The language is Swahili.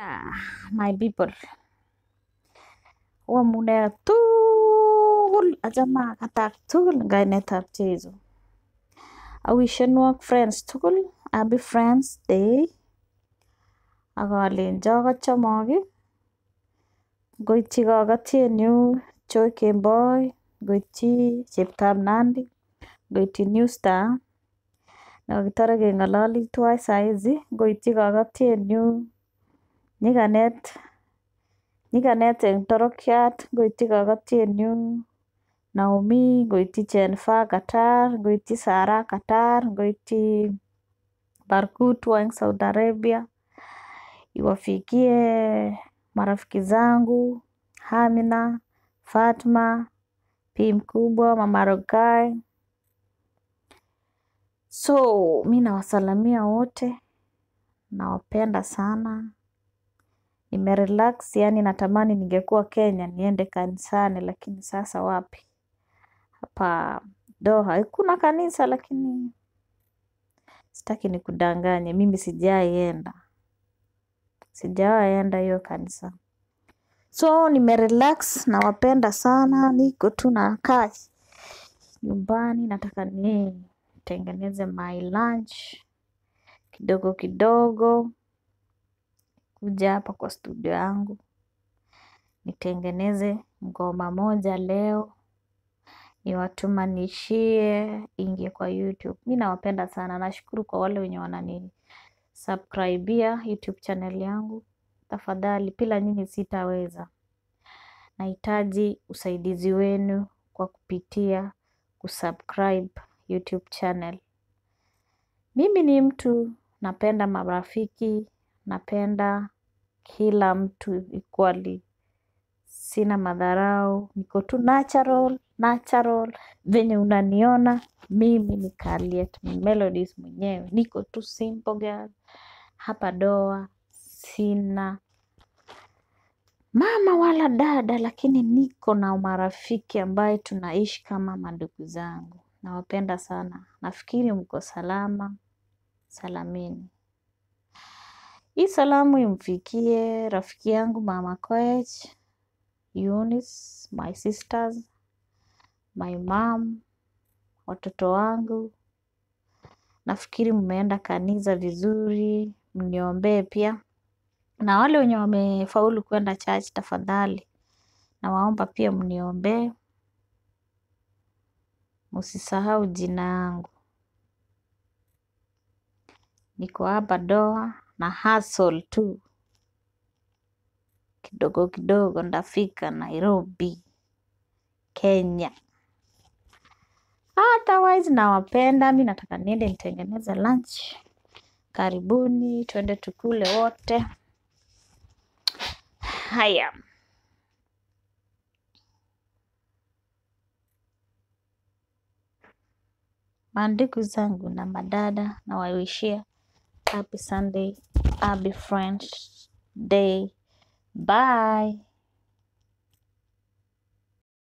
m Yeah, w my p e u u l e a م ن ا ط و a أجمع أتاك طول غاينة ت ا ب i ي ز و أوي شنوك فرنس طول أبي فرنس دي أغالين جاغة چماغي goichi chamagi g o g a t i e new choke m boy goichi c h e p t a m nandi goichi new star na kitara g e n g a l o l i tuwai saizi goichi g o g a t i e new nyikanet eng torokiat ngoityi kakatienyu Naomi ngoityi Jennifer katar ngoityi Sarah katar ngoityi Barkutwa eng Saudi Arabia iwafikie marafiki zangu Hamina Fatma Pi mkubwa mama Rogai so mi nawasalamia wote nawapenda sana nimerelax yani natamani ningekuwa Kenya niende kanisani lakini sasa wapi. Hapa doha hakuna kanisa lakini sitaki nikudanganye mimi sijaienda enda. hiyo kanisa. So nimerelax nawapenda sana niko tu na nakaa nyumbani nataka nitengeneze my lunch kidogo kidogo kuja hapa kwa studio yangu nitengeneze ngoma moja leo, niwatumanishie ingie kwa YouTube. Mi nawapenda sana, nashukuru kwa wale wenye wanani subscribia YouTube channel yangu. Tafadhali, bila nyinyi sitaweza. Nahitaji usaidizi wenu kwa kupitia kusubscribe YouTube channel. Mimi ni mtu napenda marafiki napenda kila mtu equally. Sina madharau, niko tu natural, natural, venye unaniona, mimi ni Kaliet Melodies mwenyewe, niko tu simple girl, hapa doa, sina mama wala dada, lakini niko na marafiki ambaye tunaishi kama mandugu zangu. Nawapenda sana, nafikiri mko salama, salamini. Hii salamu imfikie rafiki yangu mama Koech, Eunice, my sisters, my mom, watoto wangu. Nafikiri mmeenda kanisa vizuri, mniombee pia. Na wale wenye wamefaulu kwenda church tafadhali, nawaomba pia mniombee. Msisahau jina yangu. Niko hapa Doha na hustle tu. Kidogo kidogo ndafika Nairobi, Kenya. Otherwise nawapenda, mi nataka niende nitengeneze lunch. Karibuni twende tukule wote. Haya. Mandugu zangu na madada nawawishia happy Sunday. I'll be French. day. Bye.